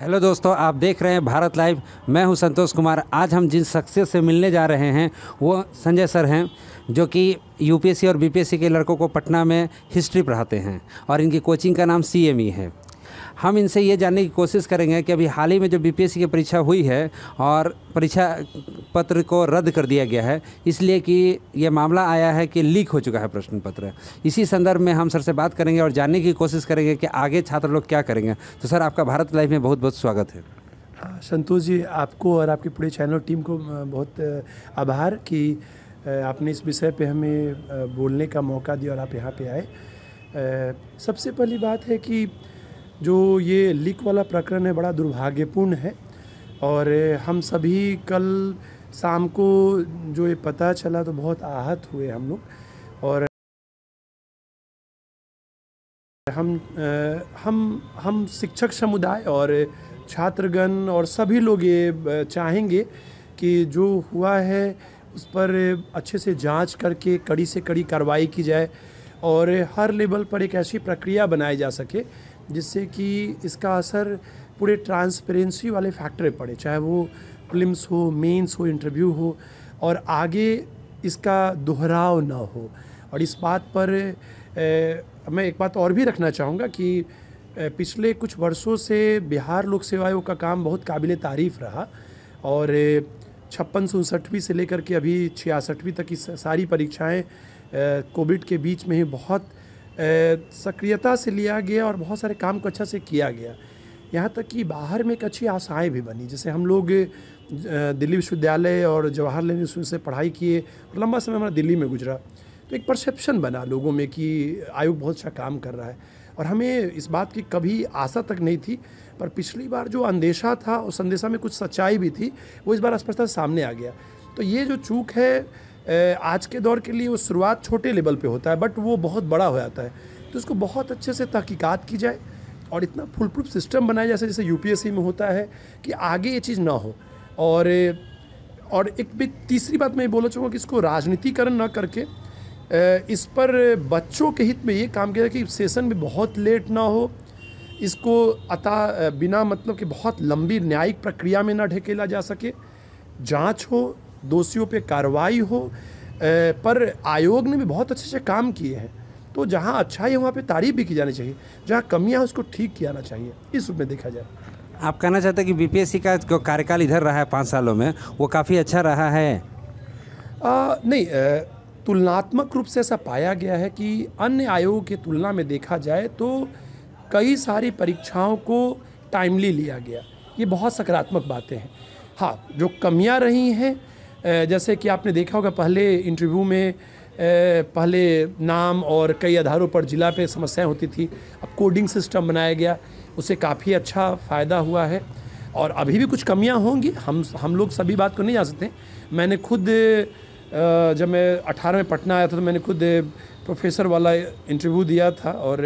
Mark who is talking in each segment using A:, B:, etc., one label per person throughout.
A: hello दोस्तों आप देख रहे हैं भारत लाइव मैं हूं संतोष कुमार आज हम जिन शख्सियत से मिलने जा रहे हैं वो संजय सर हैं जो कि यूपीएससी और बीपीएससी के लड़कों को पटना में हिस्ट्री पढ़ाते हैं और इनकी कोचिंग का नाम सीएमई e है हम इनसे ये जानने की कोशिश करेंगे कि अभी हाल ही में जो बीपीएससी की परीक्षा हुई है और परीक्षा पत्र को रद्द कर दिया गया है इसलिए कि यह मामला आया है कि लीक हो चुका है प्रश्न पत्र इसी संदर्भ में हम सर से बात करेंगे और जानने की कोशिश करेंगे कि आगे छात्र लोग क्या करेंगे तो सर आपका भारत लाइफ में बहुत बहुत स्वागत है
B: संतोष जी आपको और आपकी पूरी चैनल टीम को बहुत आभार कि आपने इस विषय पर हमें बोलने का मौका दिया और आप यहाँ पर आए सबसे पहली बात है कि जो ये लीक वाला प्रकरण है बड़ा दुर्भाग्यपूर्ण है और हम सभी कल शाम को जो ये पता चला तो बहुत आहत हुए हम लोग और हम हम हम शिक्षक समुदाय और छात्रगण और सभी लोग ये चाहेंगे कि जो हुआ है उस पर अच्छे से जांच करके कड़ी से कड़ी कार्रवाई की जाए और हर लेवल पर एक ऐसी प्रक्रिया बनाई जा सके जिससे कि इसका असर पूरे ट्रांसपेरेंसी वाले फैक्टर पड़े चाहे वो फिल्मस हो मेंस हो इंटरव्यू हो और आगे इसका दोहराव ना हो और इस बात पर ए, मैं एक बात और भी रखना चाहूँगा कि पिछले कुछ वर्षों से बिहार लोक सेवा आयोग का काम बहुत काबिल तारीफ़ रहा और छप्पन सौ उनसठवीं से लेकर के अभी छियासठवीं तक की सारी परीक्षाएं कोविड के बीच में ही बहुत सक्रियता से लिया गया और बहुत सारे काम को अच्छा से किया गया यहाँ तक कि बाहर में एक अच्छी आशाएँ भी बनी जैसे हम लोग दिल्ली विश्वविद्यालय और जवाहरलाल नेहरू से पढ़ाई किए और लंबा समय हमारा दिल्ली में गुजरा तो एक परसेप्शन बना लोगों में कि आयोग बहुत अच्छा काम कर रहा है और हमें इस बात की कभी आशा तक नहीं थी पर पिछली बार जो अंदेशा था उस अंदेशा में कुछ सच्चाई भी थी वो इस बार स्पष्टता सामने आ गया तो ये जो चूक है आज के दौर के लिए वो शुरुआत छोटे लेवल पे होता है बट वो बहुत बड़ा हो जाता है तो उसको बहुत अच्छे से तहकीकात की जाए और इतना फुल प्रूफ सिस्टम बनाया जैसे जैसे यू में होता है कि आगे ये चीज़ ना हो और और एक भी तीसरी बात मैं ये बोलना चाहूँगा कि इसको राजनीतिकरण ना करके इस पर बच्चों के हित में ये काम किया जाए कि सेशन भी बहुत लेट ना हो इसको अतः बिना मतलब कि बहुत लंबी न्यायिक प्रक्रिया में ना ढकेला जा सके जांच हो दोषियों पे कार्रवाई हो पर आयोग ने भी बहुत अच्छे से काम किए हैं तो जहाँ अच्छाई है वहाँ पे तारीफ भी की जानी चाहिए जहाँ कमियाँ उसको ठीक किया जाना चाहिए इस रूप में देखा जाए
A: आप कहना चाहते हैं कि बीपीएससी का जो कार्यकाल इधर रहा है पाँच सालों में वो काफ़ी अच्छा रहा है
B: आ, नहीं तुलनात्मक रूप से ऐसा पाया गया है कि अन्य आयोगों की तुलना में देखा जाए तो कई सारी परीक्षाओं को टाइमली लिया गया ये बहुत सकारात्मक बातें हैं हाँ जो कमियाँ रही हैं जैसे कि आपने देखा होगा पहले इंटरव्यू में पहले नाम और कई आधारों पर ज़िला पे समस्याएं होती थी अब कोडिंग सिस्टम बनाया गया उससे काफ़ी अच्छा फ़ायदा हुआ है और अभी भी कुछ कमियां होंगी हम हम लोग सभी बात को नहीं जा सकते मैंने खुद जब मैं अठारह में पटना आया था तो मैंने खुद प्रोफेसर वाला इंटरव्यू दिया था और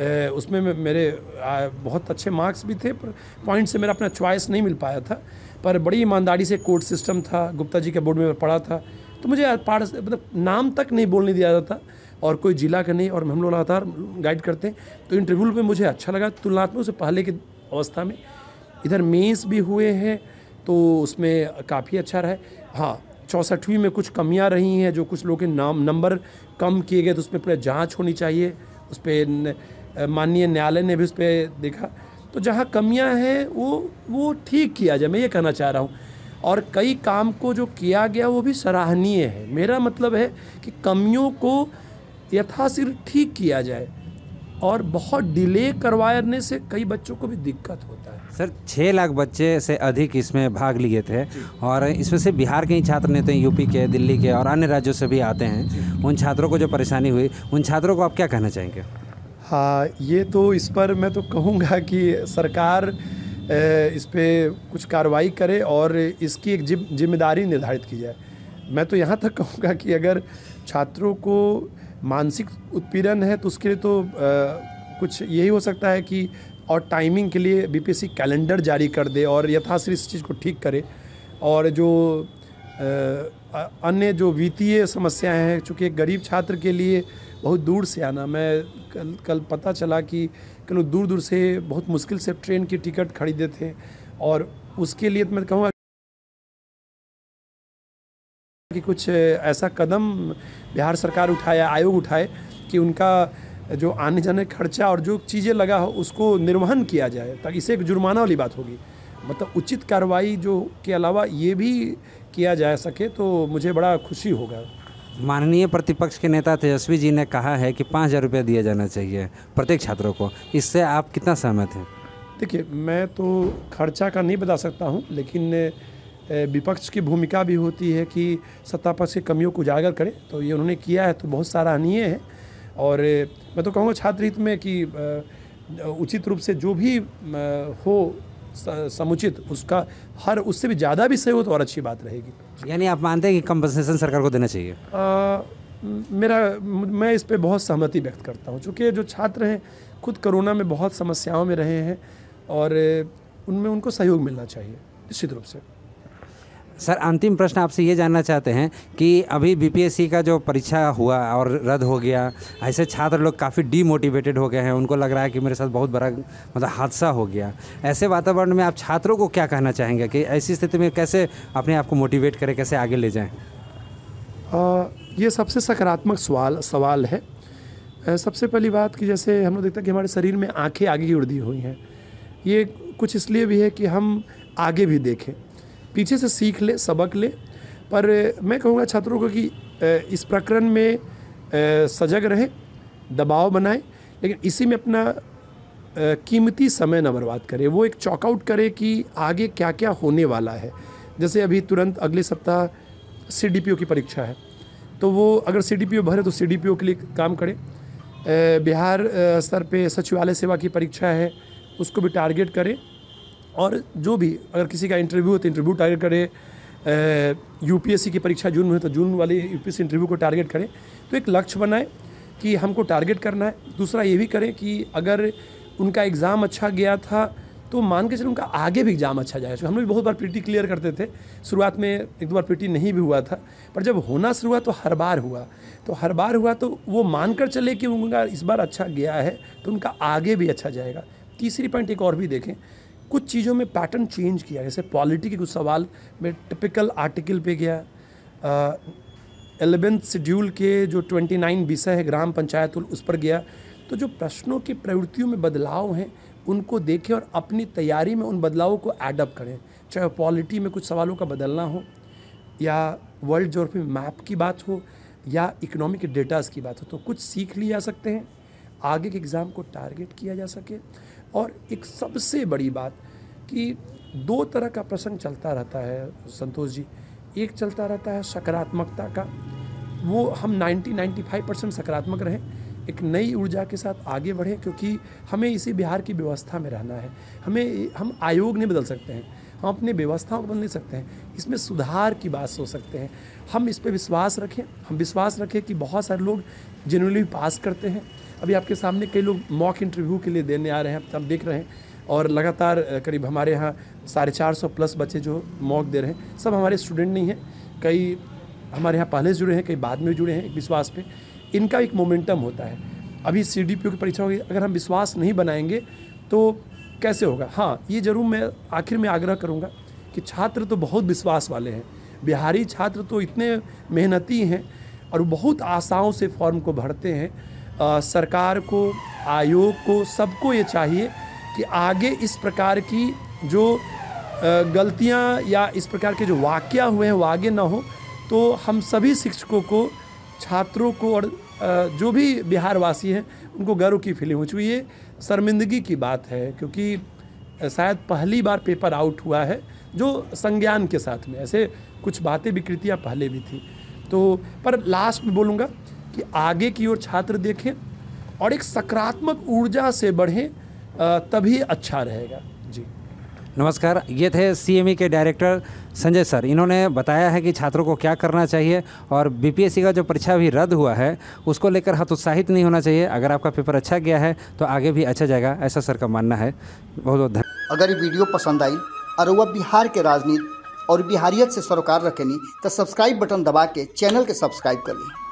B: ए, उसमें मेरे आ, बहुत अच्छे मार्क्स भी थे पर पॉइंट से मेरा अपना चॉइस नहीं मिल पाया था पर बड़ी ईमानदारी से कोर्ट सिस्टम था गुप्ता जी के बोर्ड में पढ़ा था तो मुझे पार मतलब नाम तक नहीं बोलने दिया जाता और कोई जिला का नहीं और हम लोग लगातार गाइड करते हैं तो इंटरव्यू में मुझे अच्छा लगा तुलनात्मक से पहले की अवस्था में इधर मेंस भी हुए हैं तो उसमें काफ़ी अच्छा रहा है हाँ चौंसठवीं में कुछ कमियां रही हैं जो कुछ लोगों के नाम नंबर कम किए गए तो उसमें पूरा जांच होनी चाहिए उस पर माननीय न्यायालय ने भी उस पर देखा तो जहाँ कमियाँ हैं वो वो ठीक किया जाए मैं ये कहना चाह रहा हूँ और कई काम को जो किया गया वो भी सराहनीय है मेरा मतलब है कि कमियों को यथाशीघ्र ठीक किया जाए और बहुत डिले करवाने से कई बच्चों को भी दिक्कत होता
A: है सर छः लाख बच्चे से अधिक इसमें भाग लिए थे और इसमें से बिहार के ही छात्र नहीं थे यूपी के दिल्ली के और अन्य राज्यों से भी आते हैं उन छात्रों को जो परेशानी हुई उन छात्रों को आप क्या कहना चाहेंगे
B: हाँ ये तो इस पर मैं तो कहूँगा कि सरकार इस पर कुछ कार्रवाई करे और इसकी एक जिम्मेदारी निर्धारित की जाए मैं तो यहाँ तक कहूँगा कि अगर छात्रों को मानसिक उत्पीड़न है तो उसके लिए तो आ, कुछ यही हो सकता है कि और टाइमिंग के लिए बीपीएससी कैलेंडर जारी कर दे और यथाश्री इस चीज़ को ठीक करे और जो अन्य जो वित्तीय समस्याएं हैं चूँकि एक गरीब छात्र के लिए बहुत दूर से आना मैं कल कल पता चला कि कल दूर दूर से बहुत मुश्किल से ट्रेन की टिकट खरीदे थे और उसके लिए तो मैं कहूँगा कि कुछ ऐसा कदम बिहार सरकार उठाया आयोग उठाए कि उनका जो आने जाने खर्चा और जो चीज़ें लगा हो उसको निर्वहन किया जाए ताकि इसे एक जुर्माना वाली बात होगी मतलब उचित कार्रवाई जो के अलावा ये भी किया जा सके तो मुझे बड़ा खुशी होगा माननीय प्रतिपक्ष के
A: नेता तेजस्वी जी ने कहा है कि पाँच हज़ार रुपये दिया जाना चाहिए प्रत्येक छात्रों को इससे आप कितना सहमत हैं
B: देखिए मैं तो खर्चा का नहीं बता सकता हूँ लेकिन विपक्ष की भूमिका भी होती है कि सत्ता पक्ष की कमियों को उजागर करें तो ये उन्होंने किया है तो बहुत सराहनीय है और मैं तो कहूँगा छात्र हित में कि उचित रूप से जो भी हो समुचित उसका हर उससे भी ज़्यादा भी सही हो तो और अच्छी बात रहेगी
A: यानी आप मानते हैं कि कंपनसेशन सरकार को देना चाहिए
B: आ, मेरा मैं इस पर बहुत सहमति व्यक्त करता हूँ चूँकि जो छात्र हैं खुद कोरोना में बहुत समस्याओं में रहे हैं और उनमें उनको सहयोग मिलना चाहिए निश्चित रूप से
A: सर अंतिम प्रश्न आपसे ये जानना चाहते हैं कि अभी बीपीएससी का जो परीक्षा हुआ और रद्द हो गया ऐसे छात्र लोग काफ़ी डीमोटिवेटेड हो गए हैं उनको लग रहा है कि मेरे साथ बहुत बड़ा मतलब हादसा हो गया ऐसे वातावरण में आप छात्रों को क्या कहना चाहेंगे कि ऐसी स्थिति में कैसे अपने आप को मोटिवेट करें कैसे आगे ले जाएँ
B: ये सबसे सकारात्मक सवाल सवाल है सबसे पहली बात कि जैसे हम लोग देखते हैं कि हमारे शरीर में आँखें आगे की उड़ दी हुई हैं ये कुछ इसलिए भी है कि हम आगे भी देखें पीछे से सीख ले सबक ले पर मैं कहूँगा छात्रों को कि इस प्रकरण में सजग रहे दबाव बनाए लेकिन इसी में अपना कीमती समय न बर्बाद करें वो एक चॉकआउट करें कि आगे क्या क्या होने वाला है जैसे अभी तुरंत अगले सप्ताह सी की परीक्षा है तो वो अगर सी भरे तो सी के लिए काम करें बिहार स्तर पे सचिवालय सेवा की परीक्षा है उसको भी टारगेट करें और जो भी अगर किसी का इंटरव्यू हो तो इंटरव्यू टारगेट करे यूपीएससी की परीक्षा जून में है तो जून वाले यूपीएससी इंटरव्यू को टारगेट करें तो एक लक्ष्य बनाएं कि हमको टारगेट करना है दूसरा ये भी करें कि अगर उनका एग्ज़ाम अच्छा गया था तो मान के चलो उनका आगे भी एग्ज़ाम अच्छा जाएगा हम लोग बहुत बार पीटी क्लियर करते थे शुरुआत में एक दो बार पीटी नहीं भी हुआ था पर जब होना शुरू हुआ तो हर बार हुआ तो हर बार हुआ तो वो मान कर चले कि उनका इस बार अच्छा गया है तो उनका आगे भी अच्छा जाएगा तीसरी पॉइंट एक और भी देखें कुछ चीज़ों में पैटर्न चेंज किया जैसे पॉलिटी के कुछ सवाल में टिपिकल आर्टिकल पे गया एलेवेंथ शेड्यूल के जो ट्वेंटी नाइन विषय है ग्राम पंचायत उस पर गया तो जो प्रश्नों की प्रवृत्तियों में बदलाव हैं उनको देखें और अपनी तैयारी में उन बदलावों को एडअप करें चाहे पॉलिटी में कुछ सवालों का बदलना हो या वर्ल्ड जोग्राफी मैप की बात हो या इकोनॉमिक डेटास की बात हो तो कुछ सीख लिया जा सकते हैं आगे के एग्ज़ाम को टारगेट किया जा सके और एक सबसे बड़ी बात कि दो तरह का प्रसंग चलता रहता है संतोष जी एक चलता रहता है सकारात्मकता का वो हम 90-95 परसेंट सकारात्मक रहें एक नई ऊर्जा के साथ आगे बढ़ें क्योंकि हमें इसी बिहार की व्यवस्था में रहना है हमें हम आयोग नहीं बदल सकते हैं हम अपनी व्यवस्थाओं को बदल नहीं सकते हैं इसमें सुधार की बात सोच सकते हैं हम इस पर विश्वास रखें हम विश्वास रखें कि बहुत सारे लोग जनरली पास करते हैं अभी आपके सामने कई लोग मॉक इंटरव्यू के लिए देने आ रहे हैं हम देख रहे हैं और लगातार करीब हमारे यहाँ साढ़े चार सौ प्लस बच्चे जो मॉक दे रहे हैं सब हमारे स्टूडेंट नहीं हैं कई हमारे यहाँ पहले जुड़े हैं कई बाद में जुड़े हैं विश्वास पे इनका एक मोमेंटम होता है अभी सी डी पी ओ की परीक्षा होगी अगर हम विश्वास नहीं बनाएंगे तो कैसे होगा हाँ ये जरूर मैं आखिर में आग्रह करूँगा कि छात्र तो बहुत विश्वास वाले हैं बिहारी छात्र तो इतने मेहनती हैं और बहुत आशाओं से फॉर्म को भरते हैं आ, सरकार को आयोग को सबको ये चाहिए कि आगे इस प्रकार की जो गलतियाँ या इस प्रकार के जो वाक्य हुए हैं वो आगे ना हो तो हम सभी शिक्षकों को छात्रों को और जो भी बिहारवासी हैं उनको गर्व की फीलिंग हो चुकी ये शर्मिंदगी की बात है क्योंकि शायद पहली बार पेपर आउट हुआ है जो संज्ञान के साथ में ऐसे कुछ बातें विकृतियाँ पहले भी थी तो पर लास्ट में बोलूँगा कि आगे की ओर छात्र देखें और एक सकारात्मक ऊर्जा से बढ़ें तभी अच्छा रहेगा जी
A: नमस्कार ये थे सी e के डायरेक्टर संजय सर इन्होंने बताया है कि छात्रों को क्या करना चाहिए और बी का जो परीक्षा भी रद्द हुआ है उसको लेकर हतोत्साहित नहीं होना चाहिए अगर आपका पेपर अच्छा गया है तो आगे भी अच्छा जाएगा ऐसा सर का मानना है बहुत बहुत धन्यवाद अगर ये वीडियो पसंद आई और वह बिहार के राजनीति और बिहारियत से सरोकार रखेनी तो सब्सक्राइब बटन दबा के चैनल के सब्सक्राइब कर लें